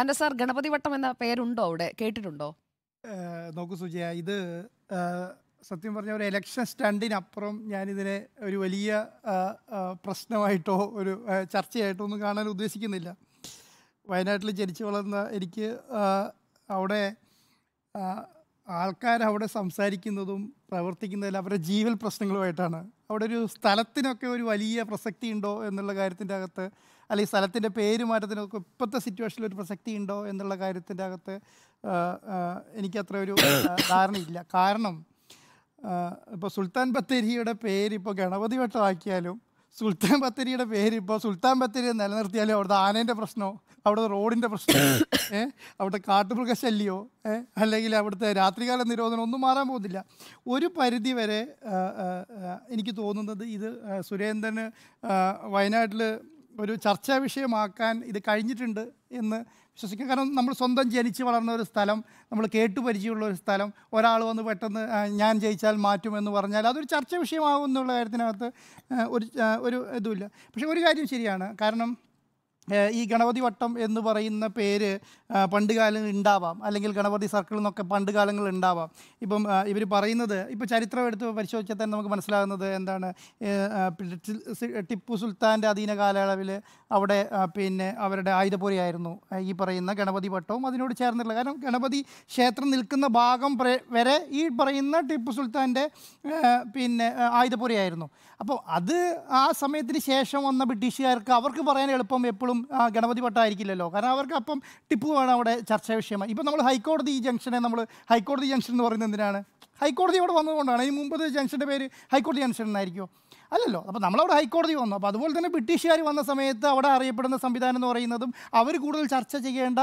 അന്റെ സാർ ഗണപതി വട്ടം എന്ന പേരുണ്ടോ അവിടെ കേട്ടിട്ടുണ്ടോ നോക്കൂ സുജയ ഇത് സത്യം പറഞ്ഞ ഒരു എലക്ഷൻ സ്റ്റണ്ടിനപ്പുറം ഞാനിതിനെ ഒരു വലിയ പ്രശ്നമായിട്ടോ ഒരു ചർച്ചയായിട്ടോ ഒന്നും കാണാൻ ഉദ്ദേശിക്കുന്നില്ല വയനാട്ടിൽ ജനിച്ചു വളർന്ന എനിക്ക് അവിടെ ആൾക്കാർ അവിടെ സംസാരിക്കുന്നതും പ്രവർത്തിക്കുന്നതിൽ അവരുടെ ജീവൽ പ്രശ്നങ്ങളുമായിട്ടാണ് അവിടെ ഒരു സ്ഥലത്തിനൊക്കെ ഒരു വലിയ പ്രസക്തി ഉണ്ടോ എന്നുള്ള കാര്യത്തിൻ്റെ അകത്ത് അല്ലെങ്കിൽ സ്ഥലത്തിൻ്റെ പേര് മാറ്റത്തിനൊക്കെ ഇപ്പോഴത്തെ സിറ്റുവേഷനിൽ ഒരു പ്രസക്തി ഉണ്ടോ എന്നുള്ള കാര്യത്തിൻ്റെ അകത്ത് എനിക്കത്ര ഒരു ധാരണയില്ല കാരണം ഇപ്പോൾ സുൽത്താൻ ബത്തേരിയുടെ പേര് ഇപ്പോൾ ഗണപതി വട്ടമാക്കിയാലും സുൽത്താൻ ബത്തേരിയുടെ പേര് ഇപ്പോൾ സുൽത്താൻ ബത്തേരി നിലനിർത്തിയാലേ അവിടുത്തെ ആനേൻ്റെ പ്രശ്നമോ അവിടുത്തെ റോഡിൻ്റെ പ്രശ്നമോ ഏഹ് അവിടുത്തെ കാട്ടുമൃഗശല്യോ ഏഹ് അല്ലെങ്കിൽ അവിടുത്തെ രാത്രികാല നിരോധനം ഒന്നും മാറാൻ പോകുന്നില്ല ഒരു പരിധി വരെ എനിക്ക് തോന്നുന്നത് ഇത് സുരേന്ദ്രന് വയനാട്ടിൽ ഒരു ചർച്ചാ വിഷയമാക്കാൻ ഇത് കഴിഞ്ഞിട്ടുണ്ട് എന്ന് വിശ്വസിക്കാം കാരണം നമ്മൾ സ്വന്തം ജനിച്ച് വളർന്ന ഒരു സ്ഥലം നമ്മൾ കേട്ടു പരിചയമുള്ള ഒരു സ്ഥലം ഒരാൾ വന്ന് പെട്ടെന്ന് ഞാൻ ജയിച്ചാൽ മാറ്റുമെന്ന് പറഞ്ഞാൽ അതൊരു ചർച്ച വിഷയമാകുമെന്നുള്ള കാര്യത്തിനകത്ത് ഒരു ഒരു ഇതുമില്ല പക്ഷേ ഒരു കാര്യം ശരിയാണ് കാരണം ഈ ഗണപതി വട്ടം എന്ന് പറയുന്ന പേര് പണ്ട് കാലങ്ങളിൽ ഉണ്ടാവാം അല്ലെങ്കിൽ ഗണപതി സർക്കിൾ എന്നൊക്കെ പണ്ട് കാലങ്ങളിൽ ഉണ്ടാവാം ഇപ്പം ഇവർ പറയുന്നത് ഇപ്പോൾ ചരിത്രം എടുത്ത് പരിശോധിച്ചാൽ തന്നെ നമുക്ക് മനസ്സിലാകുന്നത് എന്താണ് ടിപ്പു സുൽത്താൻ്റെ അധീന കാലയളവിൽ അവിടെ പിന്നെ അവരുടെ ആയുധപൊരിയായിരുന്നു ഈ പറയുന്ന ഗണപതി വട്ടവും അതിനോട് ചേർന്നിട്ടുള്ള കാരണം ഗണപതി ക്ഷേത്രം നിൽക്കുന്ന ഭാഗം വരെ ഈ പറയുന്ന ടിപ്പു സുൽത്താൻ്റെ പിന്നെ ആയുധപൊരിയായിരുന്നു അപ്പോൾ അത് ആ സമയത്തിന് ശേഷം വന്ന ബ്രിട്ടീഷുകാർക്ക് അവർക്ക് പറയാൻ എളുപ്പം എപ്പോഴും ആ ഗണപതി പട്ടായിരിക്കില്ലല്ലോ കാരണം അവർക്ക് അപ്പം വേണം അവിടെ ചർച്ചാ വിഷയമായി ഇപ്പം നമ്മൾ ഹൈക്കോടതി ജംഗ്ഷനെ നമ്മൾ ഹൈക്കോടതി ജംഗ്ഷൻ എന്ന് പറയുന്നത് എന്തിനാണ് ഹൈക്കോടതി ഇവിടെ വന്നതുകൊണ്ടാണ് ഈ മുമ്പത് ജംഗ്ഷൻ്റെ പേര് ഹൈക്കോടതി ജംഗ്ഷൻ എന്നായിരിക്കുമോ അല്ലല്ലോ അപ്പോൾ നമ്മളവിടെ ഹൈക്കോടതി വന്നു അപ്പോൾ അതുപോലെ തന്നെ ബ്രിട്ടീഷുകാർ വന്ന സമയത്ത് അവിടെ അറിയപ്പെടുന്ന സംവിധാനം എന്ന് പറയുന്നതും അവർ കൂടുതൽ ചർച്ച ചെയ്യേണ്ട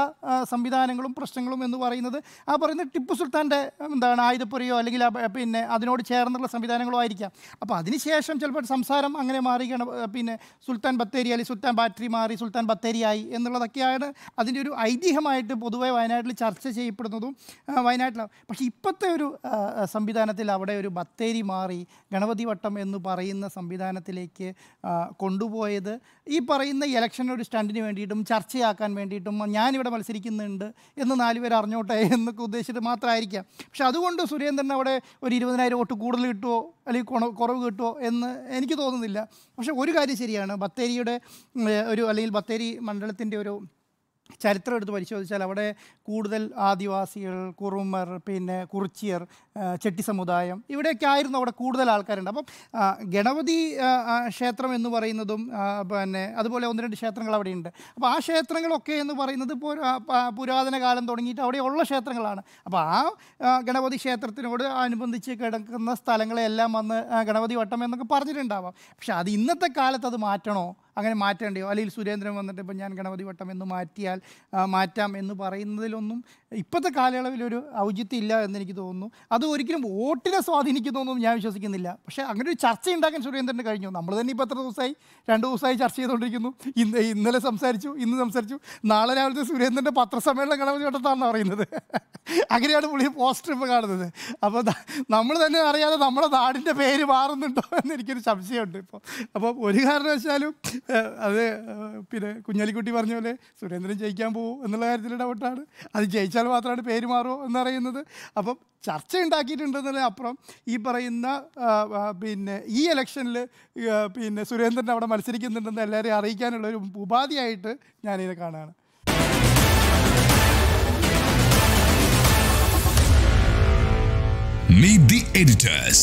സംവിധാനങ്ങളും പ്രശ്നങ്ങളും എന്ന് പറയുന്നത് ആ പറയുന്ന ടിപ്പു സുൽത്താൻ്റെ എന്താണ് ആയുധപ്പുരയോ അല്ലെങ്കിൽ പിന്നെ അതിനോട് ചേർന്നുള്ള സംവിധാനങ്ങളോ ആയിരിക്കാം അപ്പോൾ അതിനുശേഷം ചിലപ്പോൾ സംസാരം അങ്ങനെ മാറിയാണ് പിന്നെ സുൽത്താൻ ബത്തേരി അല്ലെങ്കിൽ സുൽത്താൻ ബാറ്ററി മാറി സുൽത്താൻ ബത്തേരിയായി എന്നുള്ളതൊക്കെയാണ് അതിൻ്റെ ഒരു ഐതിഹ്യമായിട്ട് പൊതുവെ വയനാട്ടിൽ ചർച്ച ചെയ്യപ്പെടുന്നതും വയനാട്ടിലാണ് പക്ഷേ ഇപ്പോഴത്തെ ഒരു സംവിധാനത്തിൽ അവിടെ ഒരു ബത്തേരി മാറി ഗണപതി വട്ടം എന്ന് പറയുന്ന സംവിധാനത്തിലേക്ക് കൊണ്ടുപോയത് ഈ പറയുന്ന ഇലക്ഷൻ ഒരു സ്റ്റണ്ടിന് വേണ്ടിയിട്ടും ചർച്ചയാക്കാൻ വേണ്ടിയിട്ടും ഞാനിവിടെ മത്സരിക്കുന്നുണ്ട് എന്ന് നാലുപേർ അറിഞ്ഞോട്ടെ എന്നൊക്കെ ഉദ്ദേശിച്ചിട്ട് മാത്രമായിരിക്കാം പക്ഷെ അതുകൊണ്ട് സുരേന്ദ്രൻ അവിടെ ഒരു ഇരുപതിനായിരം വോട്ട് കൂടുതൽ കിട്ടുമോ അല്ലെങ്കിൽ കുറവ് കിട്ടുമോ എന്ന് എനിക്ക് തോന്നുന്നില്ല പക്ഷെ ഒരു കാര്യം ശരിയാണ് ബത്തേരിയുടെ ഒരു അല്ലെങ്കിൽ ബത്തേരി മണ്ഡലത്തിൻ്റെ ഒരു ചരിത്രം എടുത്ത് പരിശോധിച്ചാൽ അവിടെ കൂടുതൽ ആദിവാസികൾ കുറുമർ പിന്നെ കുറിച്ചിയർ ചെട്ടി സമുദായം ഇവിടെയൊക്കെ ആയിരുന്നു അവിടെ കൂടുതൽ ആൾക്കാരുണ്ട് അപ്പം ഗണപതി ക്ഷേത്രം എന്ന് പറയുന്നതും പിന്നെ അതുപോലെ ഒന്ന് രണ്ട് ക്ഷേത്രങ്ങൾ അവിടെയുണ്ട് അപ്പോൾ ആ ക്ഷേത്രങ്ങളൊക്കെ എന്ന് പറയുന്നത് പുരാതന കാലം തുടങ്ങിയിട്ട് അവിടെയുള്ള ക്ഷേത്രങ്ങളാണ് അപ്പോൾ ആ ഗണപതി ക്ഷേത്രത്തിനോട് അനുബന്ധിച്ച് കിടക്കുന്ന സ്ഥലങ്ങളെല്ലാം വന്ന് ഗണപതി വട്ടം എന്നൊക്കെ പറഞ്ഞിട്ടുണ്ടാവാം പക്ഷേ അത് ഇന്നത്തെ കാലത്ത് അത് മാറ്റണോ അങ്ങനെ മാറ്റേണ്ടിയോ അല്ലെങ്കിൽ സുരേന്ദ്രൻ വന്നിട്ട് ഇപ്പം ഞാൻ ഗണപതി വട്ടം എന്ന് മാറ്റിയാൽ മാറ്റാം എന്ന് പറയുന്നതിലൊന്നും ഇപ്പോഴത്തെ കാലയളവിലൊരു ഔചിത്യം ഇല്ല എന്ന് എനിക്ക് തോന്നുന്നു അത് ഒരിക്കലും വോട്ടിനെ സ്വാധീനിക്കുന്നൊന്നും ഞാൻ വിശ്വസിക്കുന്നില്ല പക്ഷേ അങ്ങനെ ഒരു ചർച്ച ഉണ്ടാക്കാൻ സുരേന്ദ്രന് കഴിഞ്ഞു നമ്മൾ തന്നെ ഇപ്പോൾ എത്ര ദിവസമായി രണ്ട് ദിവസമായി ചർച്ച ചെയ്തുകൊണ്ടിരിക്കുന്നു ഇന്ന് ഇന്നലെ സംസാരിച്ചു ഇന്ന് സംസാരിച്ചു നാളെ രാവിലത്തെ സുരേന്ദ്രൻ്റെ പത്രസമ്മേളനം ഗണപതി വട്ടത്താണെന്ന് പറയുന്നത് അങ്ങനെയാണ് പുള്ളി പോസ്റ്റർ ഇപ്പോൾ കാണുന്നത് അപ്പോൾ നമ്മൾ തന്നെ അറിയാതെ നമ്മുടെ നാടിൻ്റെ പേര് മാറുന്നുണ്ടോ എന്ന് എനിക്കൊരു സംശയമുണ്ട് ഇപ്പോൾ അപ്പോൾ ഒരു കാരണവശാലും അത് പിന്നെ കുഞ്ഞാലിക്കുട്ടി പറഞ്ഞ പോലെ സുരേന്ദ്രൻ ജയിക്കാൻ പോകും എന്നുള്ള കാര്യത്തിൽ ഡൗട്ടാണ് അത് ജയിച്ചാൽ മാത്രമാണ് പേര് മാറുമോ എന്നറിയുന്നത് അപ്പം ചർച്ച ഉണ്ടാക്കിയിട്ടുണ്ടെന്നുള്ള അപ്പുറം ഈ പറയുന്ന പിന്നെ ഈ ഇലക്ഷനിൽ പിന്നെ സുരേന്ദ്രൻ അവിടെ മത്സരിക്കുന്നുണ്ടെന്ന് എല്ലാവരെയും അറിയിക്കാനുള്ള ഒരു ഉപാധിയായിട്ട് ഞാനിതിനെ കാണുകയാണ് Meet the editors.